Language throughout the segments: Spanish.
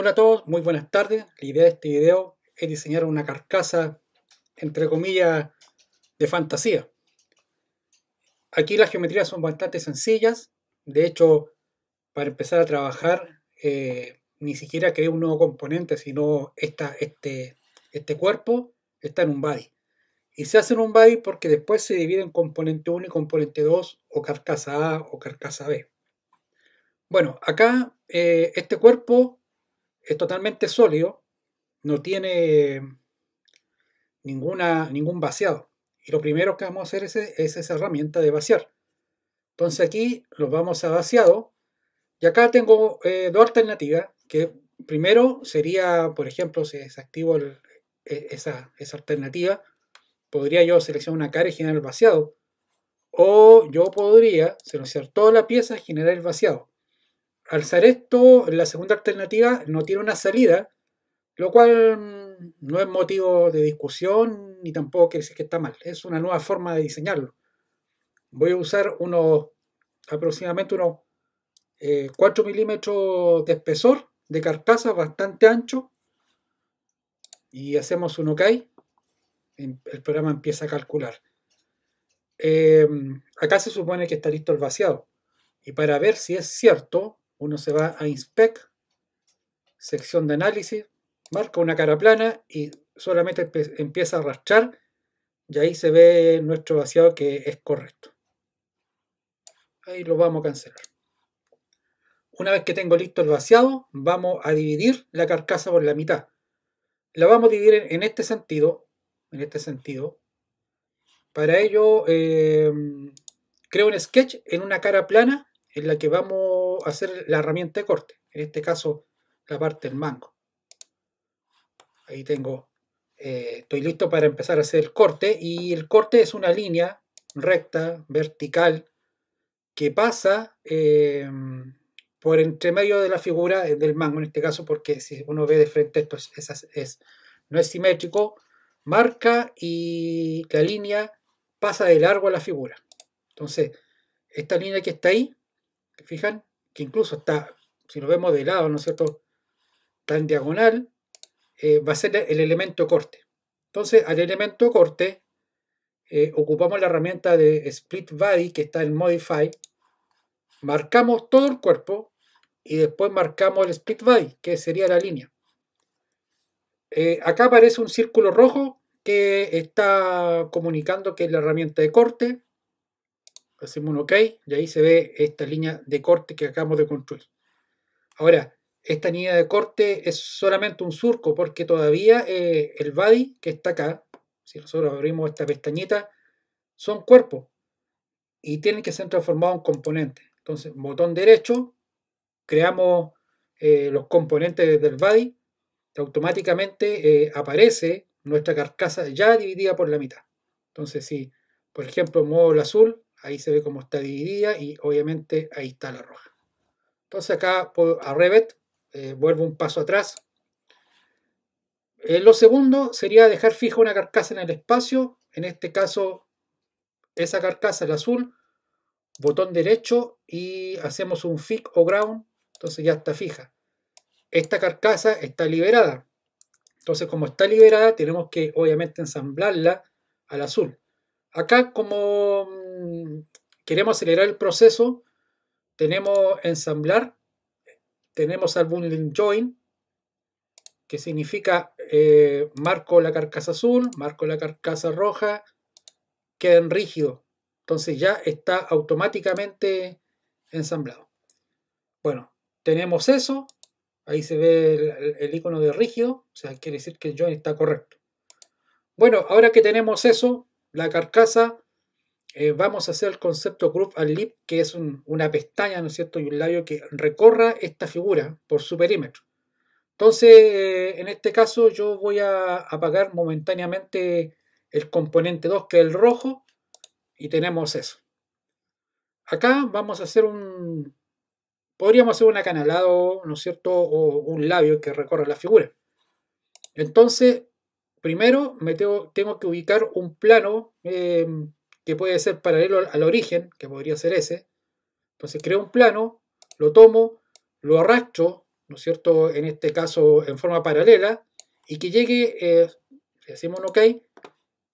Hola a todos, muy buenas tardes. La idea de este video es diseñar una carcasa, entre comillas, de fantasía. Aquí las geometrías son bastante sencillas. De hecho, para empezar a trabajar, eh, ni siquiera creé un nuevo componente, sino esta, este, este cuerpo está en un body. Y se hace en un body porque después se divide en componente 1 y componente 2, o carcasa A o carcasa B. Bueno, acá eh, este cuerpo es totalmente sólido, no tiene ninguna, ningún vaciado. Y lo primero que vamos a hacer es, esa herramienta de vaciar. Entonces aquí lo vamos a vaciado. Y acá tengo eh, dos alternativas. Que primero sería, por ejemplo, si desactivo e, esa, esa, alternativa, podría yo seleccionar una cara y generar el vaciado. O yo podría seleccionar toda la pieza y generar el vaciado alzar esto, la segunda alternativa no tiene una salida, lo cual mm, no es motivo de discusión ni tampoco quiere decir que está mal. Es una nueva forma de diseñarlo. Voy a usar unos aproximadamente unos 4 eh, milímetros de espesor de carcasa bastante ancho y hacemos un OK. Em, el programa empieza a calcular. Em, acá se supone que está listo el vaciado. Y para ver si es cierto, uno se va a Inspect, sección de análisis, marca una cara plana y solamente empieza a arrastrar y ahí se ve nuestro vaciado que es correcto. Ahí lo vamos a cancelar. Una vez que tengo listo el vaciado, vamos a dividir la carcasa por la mitad. La vamos a dividir en, este sentido, en este sentido. Para ello, eh, creo un sketch en una cara plana en la que vamos hacer la herramienta de corte. En este caso, la parte del mango. Ahí tengo, eh, estoy listo para empezar a hacer el corte. Y el corte es una línea recta, vertical, que pasa em, por entre medio de la figura eh, del mango, en este caso, porque si uno ve de frente esto es, no es simétrico, marca y la línea pasa de largo a la figura. Entonces, esta línea que está ahí, fijan? que incluso está, si lo vemos de lado, ¿no es cierto?, está diagonal, eh, va a ser el elemento corte. Entonces, al elemento corte eh, ocupamos la herramienta de Split Body, que está en Modify, marcamos todo el cuerpo y después marcamos el Split Body, que sería la línea. Eh, acá aparece un círculo rojo que está comunicando que es la herramienta de corte hacemos un OK y ahí se ve esta línea de corte que acabamos de construir. Ahora, esta línea de corte es solamente un surco porque todavía eh, el body que está acá, si nosotros abrimos esta pestañita, son cuerpos y tienen que ser transformados en componentes. Entonces, botón derecho, creamos eh, los componentes del body, automáticamente eh, aparece nuestra carcasa ya dividida por la mitad. Entonces, si por ejemplo muevo el azul, Ahí se ve cómo está dividida y obviamente ahí está la roja. Entonces acá a Revit eh, vuelvo un paso atrás. Eh, lo segundo sería dejar fija una carcasa en el espacio. En este caso, esa carcasa, el azul, botón derecho y hacemos un fix o ground. Entonces ya está fija. Esta carcasa está liberada. Entonces como está liberada, tenemos que obviamente ensamblarla al azul. Acá como Mm, queremos acelerar el proceso, tenemos ensamblar, tenemos algún join, que significa eh, marco la carcasa azul, marco la carcasa roja, queda en rígido. Entonces ya está automáticamente ensamblado. Bueno, tenemos eso. Ahí se ve el, el icono de rígido, o sea, quiere decir que el join está correcto. Bueno, ahora que tenemos eso, la carcasa eh, vamos a hacer el concepto Groove and Lip, que es una pestaña, ¿no es cierto?, y un labio que recorra esta figura por su perímetro. Entonces, eh, en este caso yo voy a apagar momentáneamente el componente 2, que es el rojo, y tenemos eso. Acá vamos a hacer un... Podríamos hacer un acanalado, ¿no es cierto?, o un labio que recorra la figura. Entonces, primero me tengo, que ubicar un plano... Eh, que puede ser paralelo al, origen, que podría ser ese. Entonces creo un plano, lo tomo, lo arrastro, ¿no es cierto?, en este caso en forma paralela, y que llegue, eh, si hacemos un OK,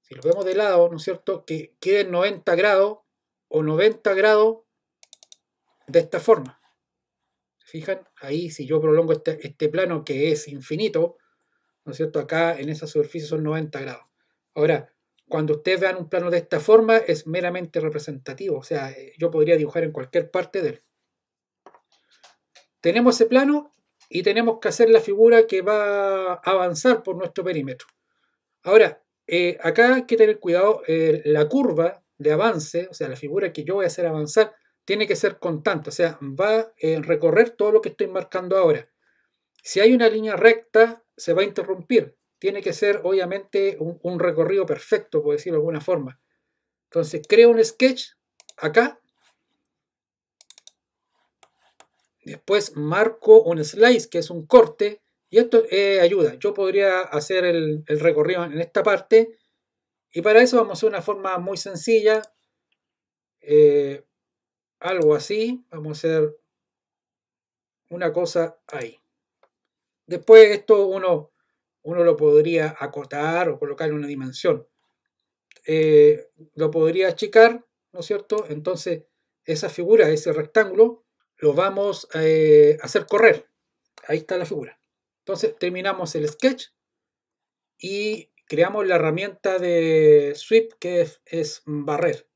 si lo vemos de lado, ¿no es cierto?, que quede 90 grados o 90 grados de esta forma. fijan? Ahí si yo prolongo este, este plano que es infinito, ¿no es cierto?, acá en esa superficie son 90 grados. Ahora, cuando ustedes vean un plano de esta forma, es meramente representativo. O sea, eh, yo podría dibujar en cualquier parte de él. Tenemos ese plano y tenemos que hacer la figura que va a avanzar por nuestro perímetro. Ahora, eh, acá hay que tener cuidado, eh, la curva de avance, o sea, la figura que yo voy a hacer avanzar, tiene que ser constante, o sea, va a recorrer todo lo que estoy marcando ahora. Si hay una línea recta, se va a interrumpir tiene que ser obviamente un, recorrido perfecto, por decirlo de alguna forma. Entonces creo un sketch acá. Después marco un slice, que es un corte. Y esto eh, ayuda. Yo podría hacer el, recorrido en esta parte. Y para eso vamos a hacer una forma muy sencilla. Eh, algo así. Vamos a hacer una cosa ahí. Después esto uno uno lo podría acotar o colocar en una dimensión. Eh, lo podría achicar, ¿no es cierto? Entonces, esa figura, ese rectángulo, lo vamos eh, a hacer correr. Ahí está la figura. Entonces, terminamos el sketch y creamos la herramienta de sweep que es, barrer.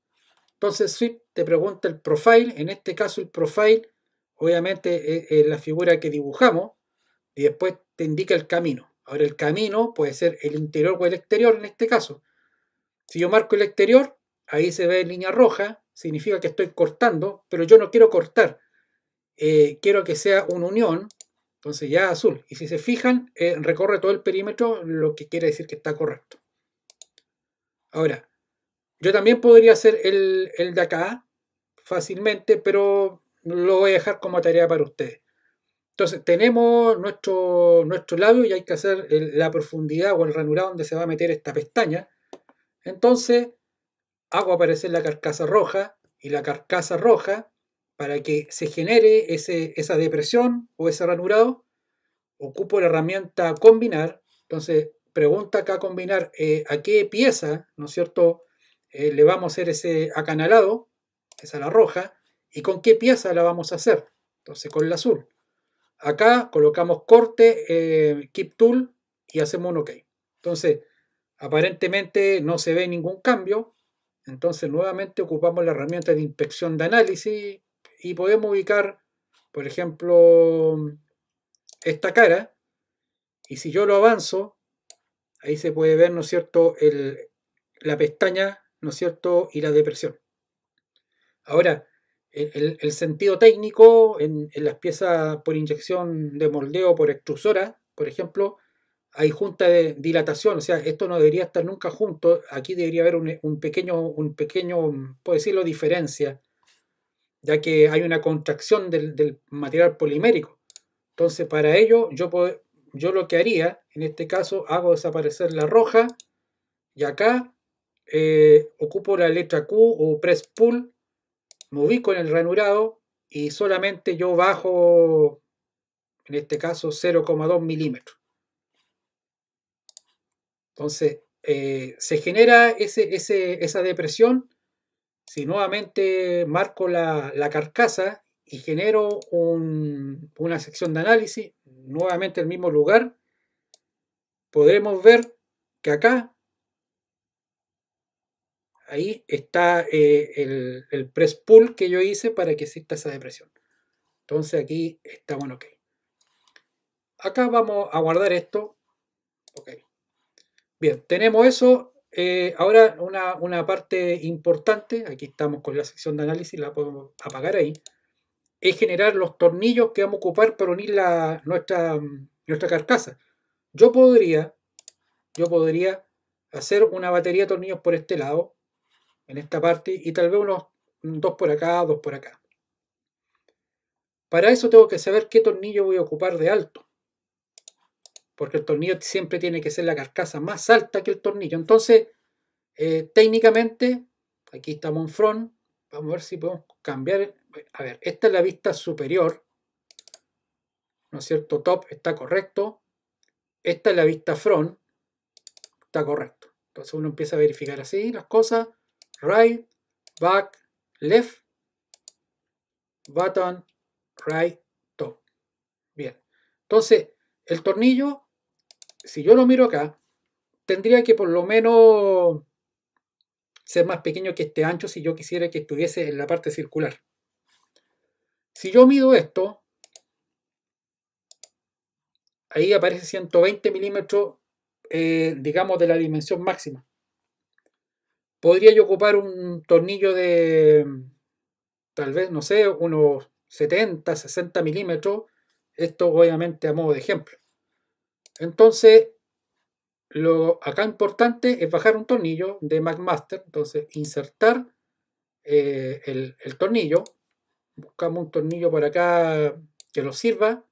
Entonces, sweep te pregunta el profile. En este caso, el profile, obviamente, es la figura que dibujamos y después te indica el camino. Ahora el camino puede ser el interior o el exterior en este caso. Si yo marco el exterior, ahí se ve en línea roja, significa que estoy cortando, pero yo no quiero cortar. Eh, quiero que sea una unión, entonces ya azul. Y si se fijan, eh, recorre todo el perímetro, lo que quiere decir que está correcto. Ahora, yo también podría hacer el, el de acá fácilmente, pero lo voy a dejar como tarea para ustedes. Entonces tenemos nuestro, nuestro labio y hay que hacer la profundidad o el ranurado donde se va a meter esta pestaña. Entonces hago aparecer la carcasa roja y la carcasa roja para que se genere esa depresión o ese ranurado. Ocupo la herramienta combinar. Entonces pregunta acá combinar eh, a qué pieza, ¿no es cierto?, eh, le vamos a hacer ese acanalado, esa la roja, y con qué pieza la vamos a hacer. Entonces con la azul. Acá colocamos corte, eh, keep tool y hacemos un ok. Entonces, aparentemente no se ve ningún cambio. Entonces, nuevamente ocupamos la herramienta de inspección de análisis y podemos ubicar, por ejemplo, esta cara. Y si yo lo avanzo, ahí se puede ver, ¿no es cierto?, El, la pestaña, ¿no es cierto?, y la depresión. Ahora, el, sentido técnico en, las piezas por inyección de moldeo por extrusora, por ejemplo, hay junta de dilatación, o sea, esto no debería estar nunca junto, aquí debería haber un, pequeño, un pequeño, puedo decirlo, diferencia, ya que hay una contracción del, material polimérico. Entonces, para ello, yo, yo lo que haría, en este caso, hago desaparecer la roja y acá eh, ocupo la letra Q o press pull me ubico en el ranurado y solamente yo bajo, en este caso, 0,2 milímetros. Entonces, eh, se genera esa depresión. Si nuevamente marco la, carcasa y genero una sección de análisis, nuevamente el mismo lugar, podremos ver que acá ahí está eh, el, press pull que yo hice para que exista esa depresión. Entonces aquí está bueno, ok. Acá vamos a guardar esto. Ok. Bien, tenemos eso. Eh, ahora una, parte importante, aquí estamos con la sección de análisis, la podemos apagar ahí, es generar los tornillos que vamos a ocupar para unir la, nuestra, nuestra carcasa. Yo podría, yo podría hacer una batería de tornillos por este lado, en esta parte y tal vez unos dos por acá, dos por acá. Para eso tengo que saber qué tornillo voy a ocupar de alto. Porque el tornillo siempre tiene que ser la carcasa más alta que el tornillo. Entonces, eh, técnicamente, aquí estamos en front. Vamos a ver si podemos cambiar. A ver, esta es la vista superior. ¿No es cierto? Top está correcto. Esta es la vista front. Está correcto. Entonces uno empieza a verificar así las cosas right, back, left, button, right, top. Bien, entonces el tornillo, si yo lo miro acá, tendría que por lo menos ser más pequeño que este ancho si yo quisiera que estuviese en la parte circular. Si yo mido esto, ahí aparece 120 milímetros, eh, digamos, de la dimensión máxima podría yo ocupar un tornillo de tal vez, no sé, unos 70, 60 milímetros. Esto obviamente a modo de ejemplo. Entonces, lo acá importante es bajar un tornillo de McMaster. Entonces, insertar eh, el, tornillo. Buscamos un tornillo por acá que lo sirva.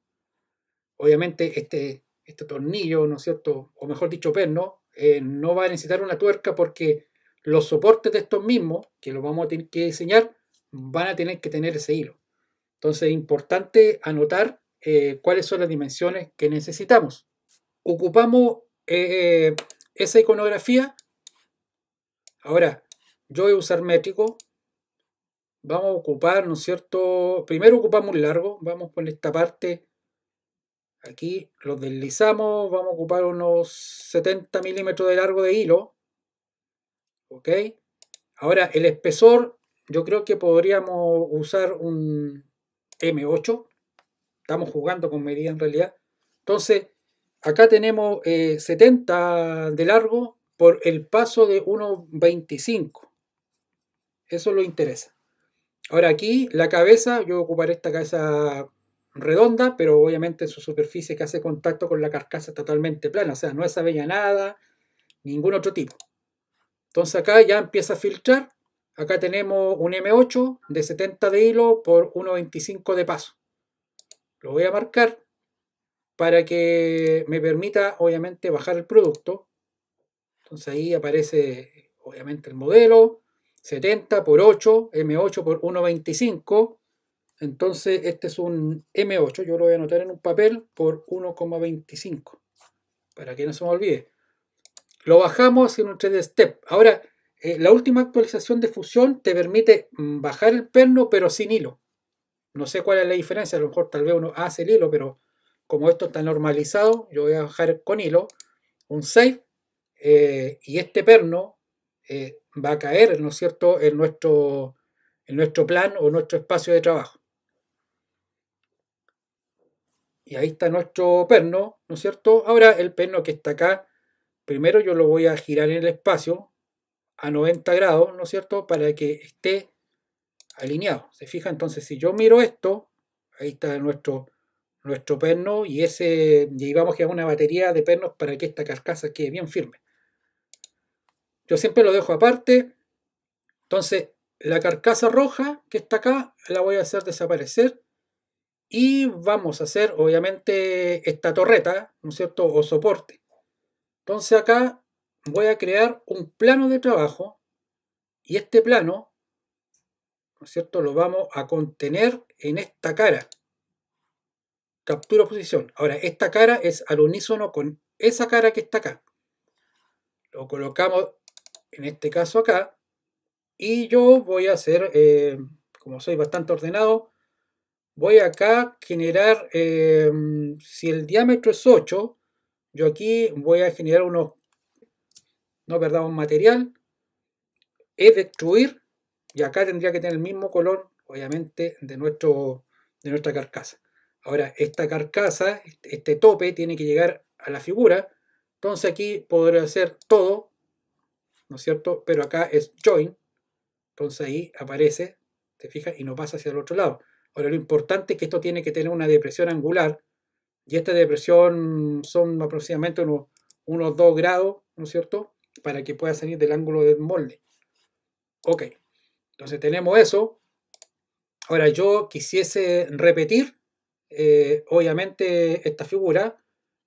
Obviamente, este este tornillo, ¿no es cierto? O mejor dicho, perno, eh, no va a necesitar una tuerca porque los soportes de estos mismos, que los vamos a tener que diseñar, van a tener que tener ese hilo. Entonces es importante anotar eh, cuáles son las dimensiones que necesitamos. Ocupamos eh, eh, esa iconografía. Ahora, yo voy a usar métrico. Vamos a ocupar, ¿no es cierto? Primero ocupamos un largo. Vamos con esta parte. Aquí lo deslizamos. Vamos a ocupar unos 70 milímetros de largo de hilo. ¿Ok? Ahora, el espesor, yo creo que podríamos usar un M8. Estamos jugando con medida en realidad. Entonces, acá tenemos 70 eh, de largo por el paso de 1.25. Eso lo interesa. Ahora aquí, la cabeza, yo ocuparé esta cabeza redonda, pero obviamente su superficie que hace contacto con la carcasa totalmente plana, o sea, no es nada, ningún otro tipo. Entonces acá ya empieza a filtrar. Acá tenemos un M8 de 70 de hilo por 1.25 de paso. Lo voy a marcar para que me permita obviamente bajar el producto. Entonces ahí aparece obviamente el modelo 70 por 8, M8 por 1.25. Entonces este es un M8, yo lo voy a anotar en un papel por 1.25 para que no se me olvide. Lo bajamos en un 3D Step. Ahora, eh, la última actualización de Fusión te permite mm, bajar el perno, pero sin hilo. No sé cuál es la diferencia, a lo mejor tal vez uno hace el hilo, pero como esto está normalizado, yo voy a bajar con hilo un Save. Eh, y este perno eh, va a caer, ¿no es cierto?, en nuestro, en nuestro plan o nuestro espacio de trabajo. Y ahí está nuestro perno, ¿no es cierto? Ahora el perno que está acá Primero yo lo voy a girar en el espacio a 90 grados, ¿no es cierto?, para que esté alineado. ¿Se fija? Entonces, si yo miro esto, ahí está nuestro, nuestro perno y ese llevamos vamos a una batería de pernos para que esta carcasa quede bien firme. Yo siempre lo dejo aparte. Entonces, la carcasa roja que está acá la voy a hacer desaparecer y vamos a hacer, obviamente, esta torreta, ¿no es cierto?, o soporte. Entonces acá voy a crear un plano de trabajo y este plano, ¿no es cierto?, lo vamos a contener en esta cara. Captura posición. Ahora, esta cara es al unísono con esa cara que está acá. Lo colocamos en este caso acá. Y yo voy a hacer, eh, como soy bastante ordenado, voy acá a generar, eh, si el diámetro es 8, yo aquí voy a generar unos, no perdamos material, destruir, y acá tendría que tener el mismo color, obviamente, de, nuestro, de nuestra carcasa. Ahora, esta carcasa, este tope, tiene que llegar a la figura, entonces aquí podría hacer todo, ¿no es cierto? Pero acá es join, entonces ahí aparece, te fijas, y no pasa hacia el otro lado. Ahora, lo importante es que esto tiene que tener una depresión angular, y esta depresión son aproximadamente unos, 2 grados, ¿no es cierto? Para que pueda salir del ángulo del molde. Ok, entonces tenemos eso. Ahora yo quisiese repetir, eh, obviamente, esta figura,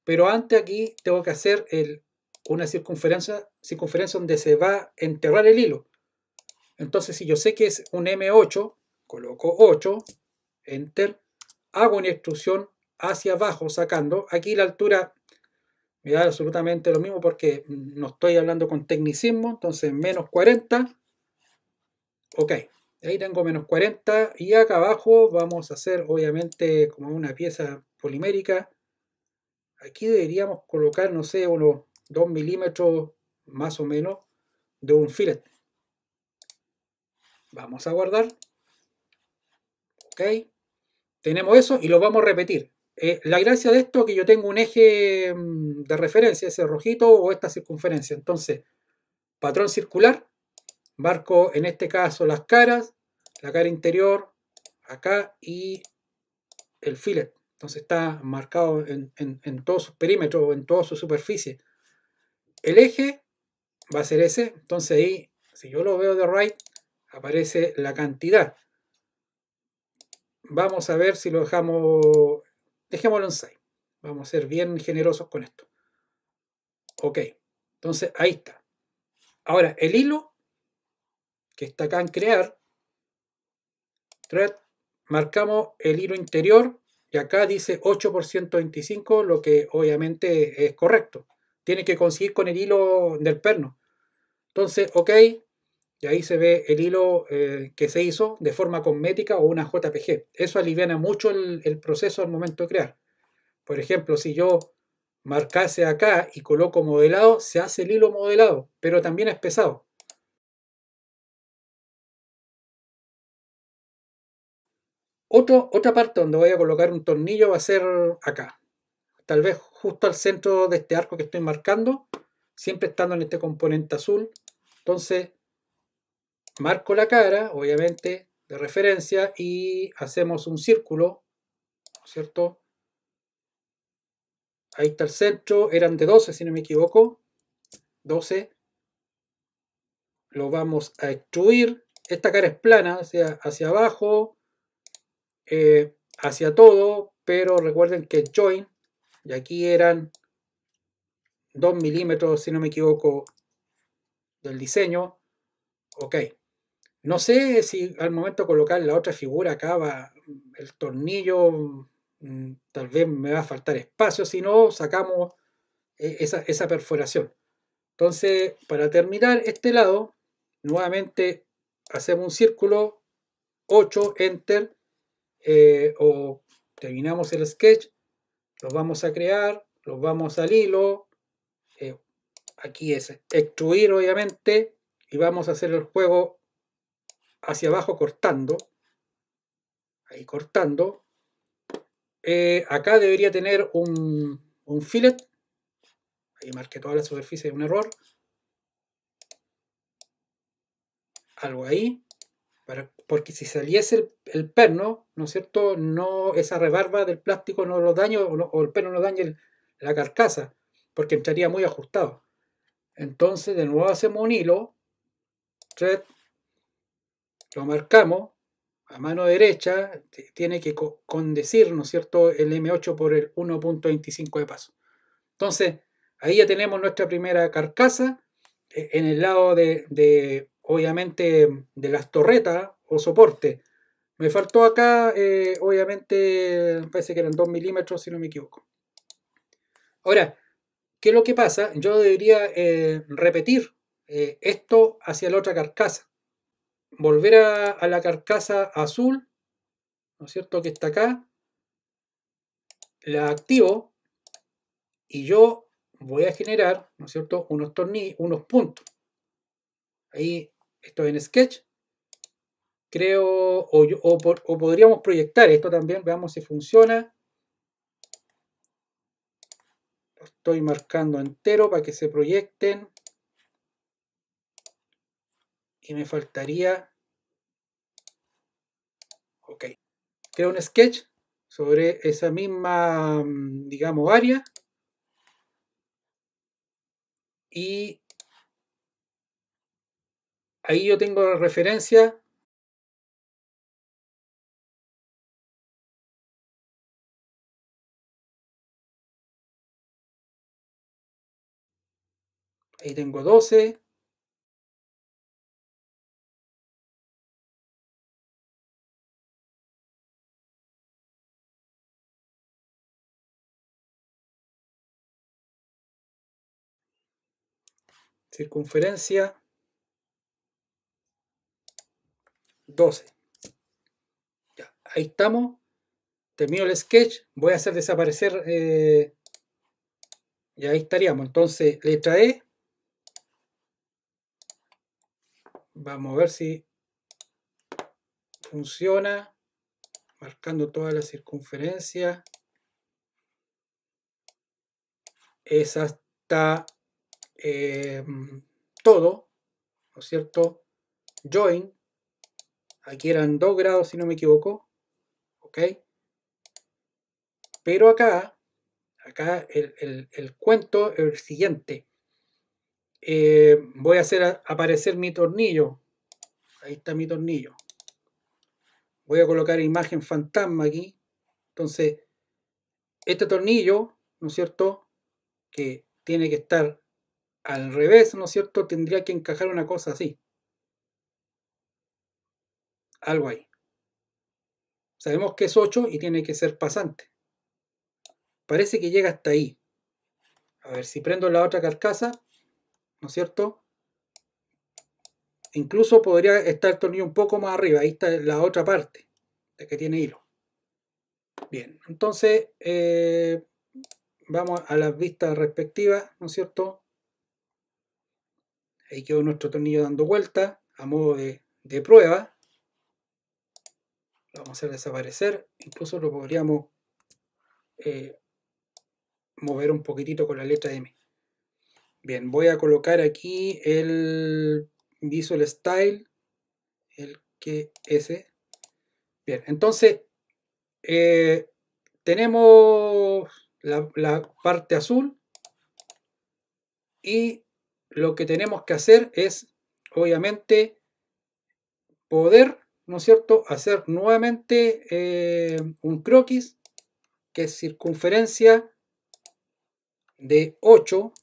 pero antes aquí tengo que hacer el, una circunferencia, circunferencia donde se va a enterrar el hilo. Entonces, si yo sé que es un M8, coloco 8, enter, hago una instrucción hacia abajo sacando. Aquí la altura me da absolutamente lo mismo porque no estoy hablando con tecnicismo, entonces menos 40. Ok, ahí tengo menos 40 y acá abajo vamos a hacer obviamente como una pieza polimérica. Aquí deberíamos colocar, no sé, unos 2 milímetros más o menos de un filet. Vamos a guardar. Ok. Tenemos eso y lo vamos a repetir. Eh, la gracia de esto es que yo tengo un eje mm, de referencia, ese rojito o esta circunferencia. Entonces, patrón circular, Barco, en este caso las caras, la cara interior, acá y el fillet. Entonces está marcado en, en, en todos sus perímetros, en toda su superficie. El eje va a ser ese. Entonces ahí, si yo lo veo de right, aparece la cantidad. Vamos a ver si lo dejamos Dejémoslo en 6. Vamos a ser bien generosos con esto. Ok, entonces ahí está. Ahora, el hilo que está acá en crear, marcamos el hilo interior y acá dice 8 por 125, lo que obviamente es correcto. Tiene que conseguir con el hilo del perno. Entonces, ok, y ahí se ve el hilo eh, que se hizo de forma cosmética o una JPG. Eso aliviana mucho el, proceso al momento de crear. Por ejemplo, si yo marcase acá y coloco modelado, se hace el hilo modelado, pero también es pesado. Otro, otra parte donde voy a colocar un tornillo va a ser acá. Tal vez justo al centro de este arco que estoy marcando, siempre estando en este componente azul. Entonces marco la cara, obviamente, de referencia y hacemos un círculo, ¿cierto? Ahí está el centro, eran de 12 si no me equivoco, 12. Lo vamos a extruir, esta cara es plana, o sea, hacia abajo, eh, hacia todo, pero recuerden que join, y aquí eran 2 milímetros si no me equivoco del diseño, ok. No sé si al momento colocar la otra figura acá el tornillo, mm, tal vez me va a faltar espacio, si no sacamos eh, esa, perforación. Entonces, para terminar este lado, nuevamente hacemos un círculo, 8, enter, eh, o terminamos el sketch, los vamos a crear, los vamos al hilo, eh, aquí es extruir obviamente, y vamos a hacer el juego hacia abajo cortando, ahí cortando, eh, acá debería tener un, un fillet, ahí marqué toda la superficie de un error, algo ahí, porque si saliese el, perno, ¿no es cierto? No, esa rebarba del plástico no lo daño. o, el perno no daña la carcasa, porque entraría muy ajustado. Entonces de nuevo hacemos un hilo, thread, lo marcamos a mano derecha, tiene que condecir, ¿no es cierto?, el M8 por el 1.25 de paso. Entonces, ahí ya tenemos nuestra primera carcasa e, en el lado de, obviamente, de las torretas o soporte. Me faltó acá, eh, obviamente, parece que eran 2 milímetros, si no me equivoco. Ahora, ¿qué es lo que pasa? Yo debería eh, repetir eh, esto hacia la otra carcasa volver a, la carcasa azul, ¿no es cierto? Que está acá. La activo y yo voy a generar, ¿no es cierto?, unos tornillos, unos puntos. Ahí estoy en Sketch. Creo, o, o, podríamos proyectar esto también, veamos si funciona. Lo estoy marcando entero para que se proyecten y me faltaría... Ok. Creo un sketch sobre esa misma, mm, digamos, área. Y ahí yo tengo la referencia ahí tengo 12 circunferencia 12. Ya, ahí estamos. Termino el sketch. Voy a hacer desaparecer. Eh, y ahí estaríamos. Entonces, letra E. Vamos a ver si funciona. Marcando toda la circunferencia. esa está Em, todo, ¿no es cierto? Join, aquí eran 2 grados si no me equivoco, ¿ok? Pero acá, acá el, cuento es el siguiente. Eh, voy a hacer aparecer mi tornillo. Ahí está mi tornillo. Voy a colocar imagen fantasma aquí. Entonces, este tornillo, ¿no es cierto? Que tiene que estar al revés, ¿no es cierto? Tendría que encajar una cosa así. Algo ahí. Sabemos que es 8 y tiene que ser pasante. Parece que llega hasta ahí. A ver, si prendo la otra carcasa, ¿no es cierto? Incluso podría estar el tornillo un poco más arriba. Ahí está la otra parte, la que tiene hilo. Bien, entonces eh, vamos a las vistas respectivas, ¿no es cierto? Ahí quedó nuestro tornillo dando vuelta a modo de, prueba. vamos a hacer desaparecer. Incluso lo podríamos eh, mover un poquitito con la letra M. Bien, voy a colocar aquí el Visual Style, el que es. Bien, entonces eh, tenemos la, la parte azul y lo que tenemos que hacer es, obviamente, poder, ¿no es cierto?, hacer nuevamente eh, un croquis, que es circunferencia de 8,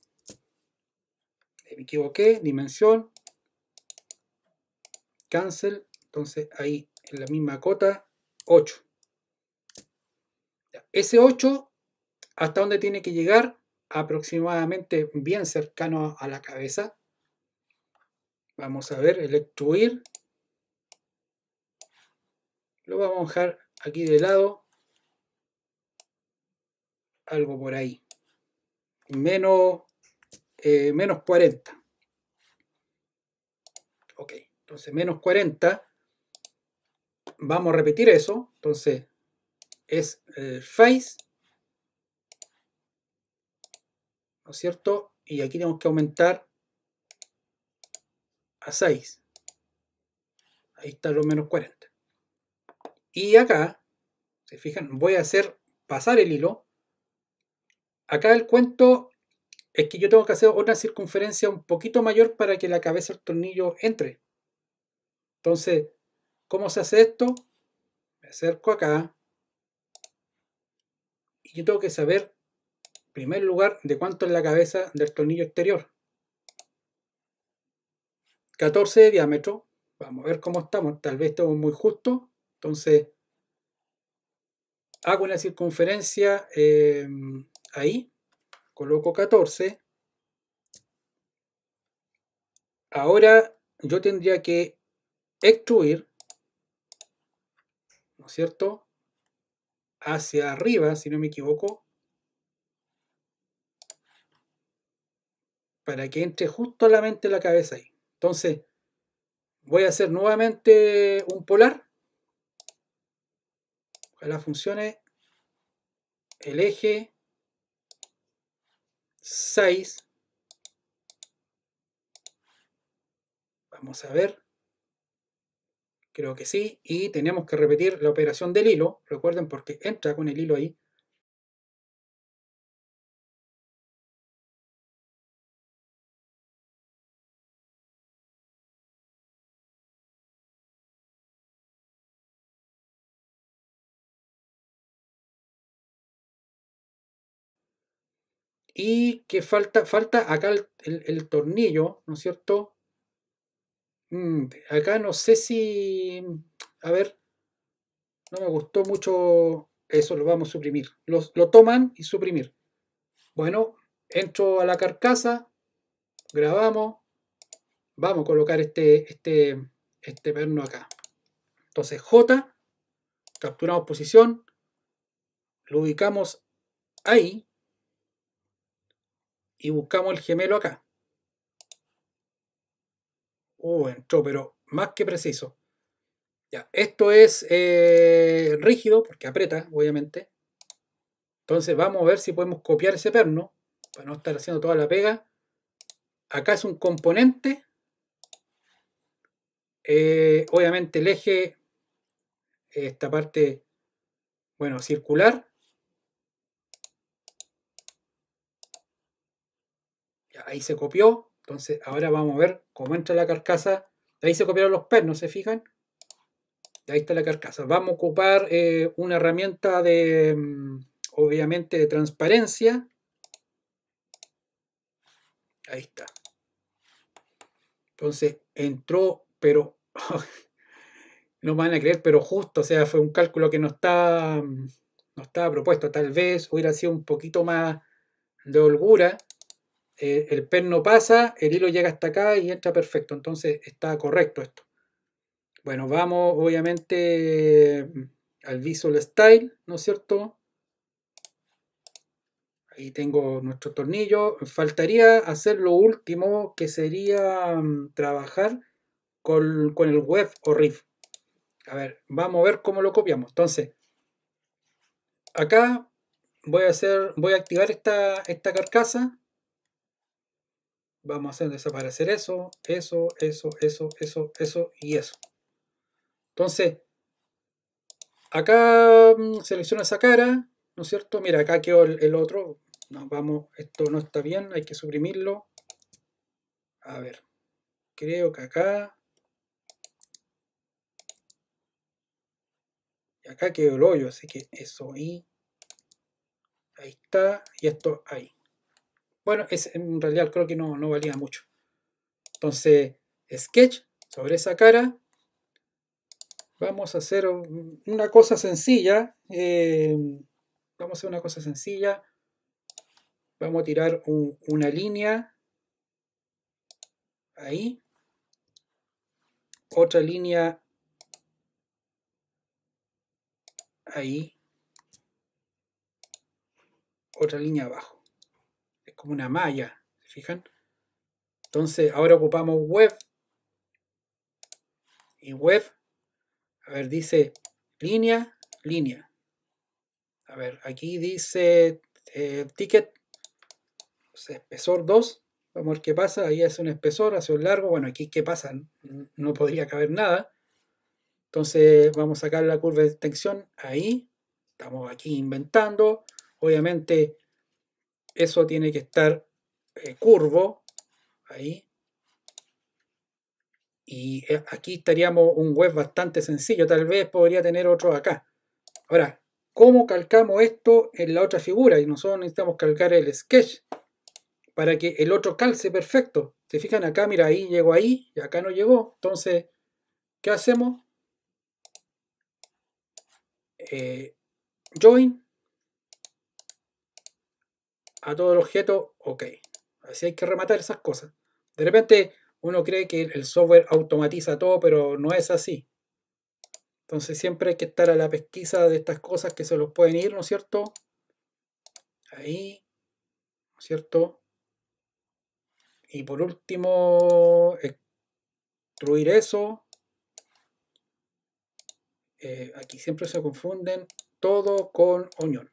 eh, me equivoqué, dimensión, cancel, entonces ahí en la misma cota, 8. Ese 8, ¿hasta dónde tiene que llegar? aproximadamente bien cercano a la cabeza. Vamos a ver el extruir. Lo vamos a dejar aquí de lado. Algo por ahí. Menos, eh, menos 40. Ok, entonces menos 40. Vamos a repetir eso. Entonces es el face ¿no es cierto? Y aquí tenemos que aumentar a 6. Ahí está lo menos 40. Y acá, se fijan, voy a hacer pasar el hilo. Acá el cuento es que yo tengo que hacer una circunferencia un poquito mayor para que la cabeza del tornillo entre. Entonces, ¿cómo se hace esto? Me acerco acá. Y yo tengo que saber primer lugar, ¿de cuánto es la cabeza del tornillo exterior? 14 de diámetro. Vamos a ver cómo estamos. Tal vez estamos muy justo Entonces, hago una circunferencia em, ahí. Coloco 14. Ahora yo tendría que extruir, ¿no es cierto? Hacia arriba, si no me equivoco. para que entre justo a la mente la cabeza ahí. Entonces, voy a hacer nuevamente un polar. Ojalá funcione. El eje 6. Vamos a ver. Creo que sí. Y tenemos que repetir la operación del hilo. Recuerden porque entra con el hilo ahí. y que falta, falta acá el, tornillo, ¿no es cierto? Mm, acá no sé si, a ver, no me gustó mucho eso, lo vamos a suprimir. Lo, toman y suprimir. Bueno, entro a la carcasa, grabamos, vamos a colocar este, este, este perno acá. Entonces J, capturamos posición, lo ubicamos ahí, y buscamos el gemelo acá. Oh, entró, pero más que preciso. Ya, esto es eh, rígido, porque aprieta, obviamente. Entonces vamos a ver si podemos copiar ese perno, para no estar haciendo toda la pega. Acá es un componente. Eh, obviamente el eje, esta parte, bueno, circular. ahí se copió. Entonces ahora vamos a ver cómo entra la carcasa. Ahí se copiaron los pernos, ¿se fijan? Ahí está la carcasa. Vamos a ocupar eh, una herramienta de, mm, obviamente, de transparencia. Ahí está. Entonces entró, pero no van a creer, pero justo, o sea, fue un cálculo que no está mm, no estaba propuesto. Tal vez hubiera sido un poquito más de holgura eh, el pen no pasa, el hilo llega hasta acá y entra perfecto. Entonces está correcto esto. Bueno, vamos obviamente mm, al Visual Style, ¿no es cierto? Ahí tengo nuestro tornillo. Faltaría hacer lo último que sería mm, trabajar con, el web o riff. A ver, vamos a ver cómo lo copiamos. Entonces, acá voy a hacer, voy a activar esta, esta carcasa vamos a hacer desaparecer eso, eso, eso, eso, eso, eso y eso. Entonces, acá mm, selecciono esa cara, ¿no es cierto? Mira, acá quedó el, otro. Nos vamos, esto no está bien, hay que suprimirlo. A ver, creo que acá. Y acá quedó el hoyo, así que eso ahí. Ahí está, y esto ahí. Bueno, es, en realidad creo que no, valía mucho. Entonces, sketch sobre esa cara. Vamos a hacer una cosa sencilla. Eh, vamos a hacer una cosa sencilla. Vamos a tirar una línea. Ahí. Otra línea. Ahí. Otra línea abajo como una malla, ¿se fijan? Entonces ahora ocupamos web y web, a ver, dice línea, línea. A ver, aquí dice eh, ticket, espesor 2. Vamos a ver qué pasa. Ahí hace un espesor, hace un largo. Bueno, aquí qué pasa, no podría caber nada. Entonces vamos a sacar la curva de extensión ahí. Estamos aquí inventando. Obviamente eso tiene que estar eh, curvo, ahí. Y eh, aquí estaríamos un web bastante sencillo, tal vez podría tener otro acá. Ahora, ¿cómo calcamos esto en la otra figura? Y nosotros necesitamos calcar el sketch para que el otro calce perfecto. ¿Se fijan acá? Mira, ahí llegó ahí y acá no llegó. Entonces, ¿qué hacemos? Eh, join a todo el objeto, ok. Así hay que rematar esas cosas. De repente uno cree que el software automatiza todo, pero no es así. Entonces siempre hay que estar a la pesquisa de estas cosas que se los pueden ir, ¿no es cierto? Ahí, ¿no es cierto? Y por último, extruir eso. Eh, aquí siempre se confunden todo con unión.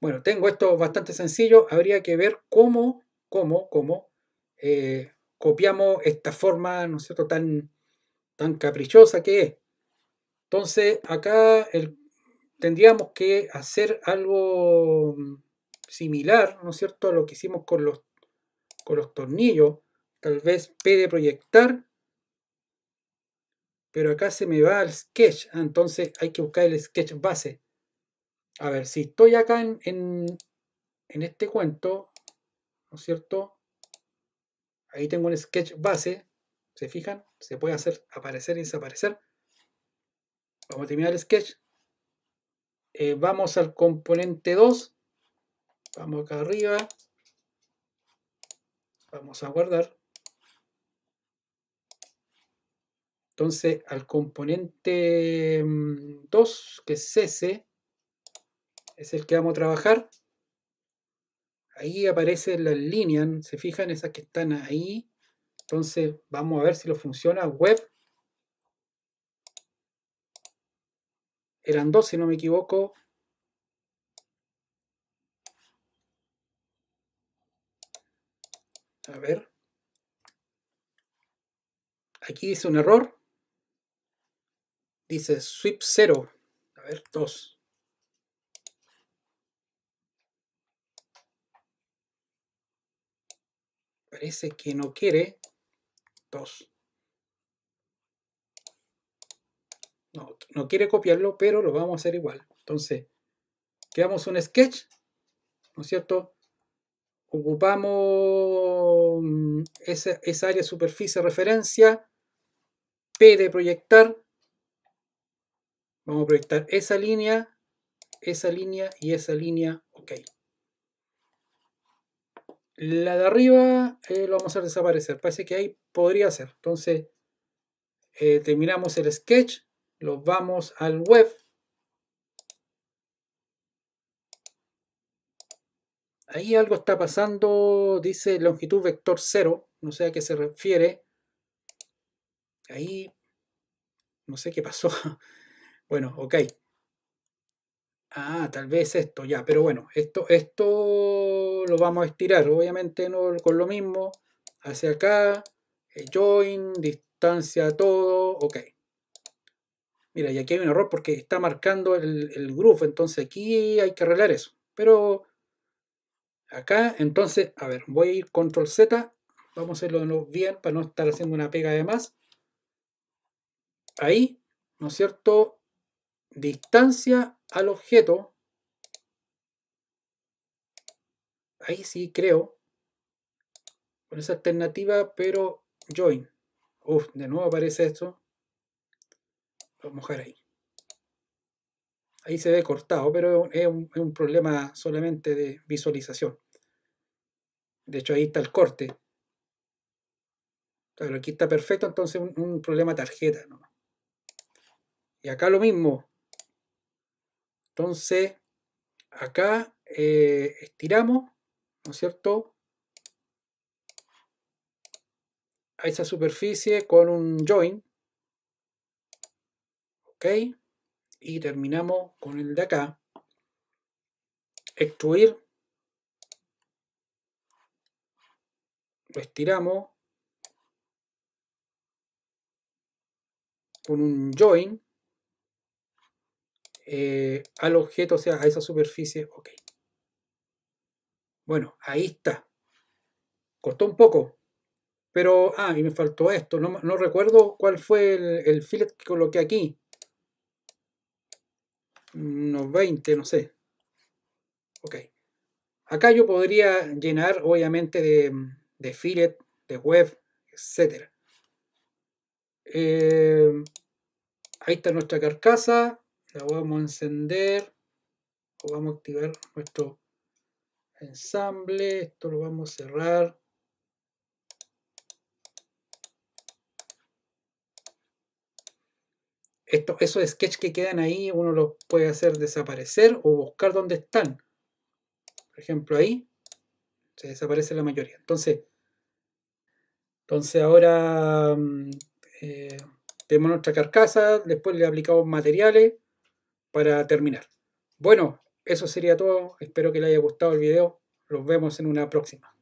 Bueno, tengo esto bastante sencillo. Habría que ver cómo, cómo, cómo eh, copiamos esta forma, ¿no es cierto?, tan, tan caprichosa que es. Entonces, acá tendríamos que hacer algo mm, similar, ¿no es cierto?, a lo que hicimos con los, con los tornillos. Tal vez P proyectar, pero acá se me va al sketch. Ah, entonces hay que buscar el sketch base a ver, si estoy acá en, en, este cuento, ¿no es cierto? Ahí tengo un sketch base, ¿se fijan? Se puede hacer aparecer y desaparecer. Vamos a terminar el sketch. Eh, vamos al componente 2. Vamos acá arriba. Vamos a guardar. Entonces, al componente 2, mm, que es ese, es el que vamos a trabajar. Ahí aparecen las líneas, se fijan esas que están ahí. Entonces vamos a ver si lo funciona. Web. Eran dos, si no me equivoco. A ver. Aquí dice un error. Dice sweep 0. A ver, dos. parece que no quiere. dos No, quiere copiarlo, pero lo vamos a hacer igual. Entonces, creamos un sketch, ¿no es cierto? Ocupamos mm, esa, esa área superficie referencia, P de proyectar. Vamos a proyectar esa línea, esa línea y esa línea, ok. La de arriba eh, lo vamos a desaparecer. Parece que ahí podría ser. Entonces, eh, terminamos el sketch. Lo vamos al web. Ahí algo está pasando. Dice longitud vector 0. No sé a qué se refiere. Ahí no sé qué pasó. Bueno, ok. Ah, tal vez esto ya, pero bueno, esto, esto lo vamos a estirar, obviamente no con lo mismo, hacia acá, eh, join, distancia, todo, ok. Mira, y aquí hay un error porque está marcando el, el groove, entonces aquí hay que arreglar eso. Pero acá, entonces, a ver, voy a ir control Z, vamos a hacerlo bien para no estar haciendo una pega de más. Ahí, ¿no es cierto? distancia al objeto, ahí sí creo, con esa alternativa, pero join. Uf, de nuevo aparece esto. vamos a dejar ahí. Ahí se ve cortado, pero es un, problema solamente de visualización. De hecho, ahí está el corte. Claro, aquí está perfecto, entonces un, problema tarjeta. Y acá lo mismo. Entonces, acá eh, estiramos, ¿no es cierto? A esa superficie con un join. ¿Ok? Y terminamos con el de acá. Extruir. Lo estiramos. Con un join. Eh, al objeto, o sea, a esa superficie, ok. Bueno, ahí está. Costó un poco, pero, ah, y me faltó esto, no, recuerdo cuál fue el, el, fillet que coloqué aquí. Unos 20, no sé. Ok. Acá yo podría llenar, obviamente, de, de fillet, de web, etc. Eh, ahí está nuestra carcasa la vamos a encender o vamos a activar nuestro ensamble esto lo vamos a cerrar esto, esos sketch que quedan ahí uno los puede hacer desaparecer o buscar dónde están por ejemplo ahí se desaparece la mayoría entonces entonces ahora mm, eh, tenemos nuestra carcasa después le aplicamos materiales para terminar. Bueno, eso sería todo. Espero que les haya gustado el video. Los vemos en una próxima.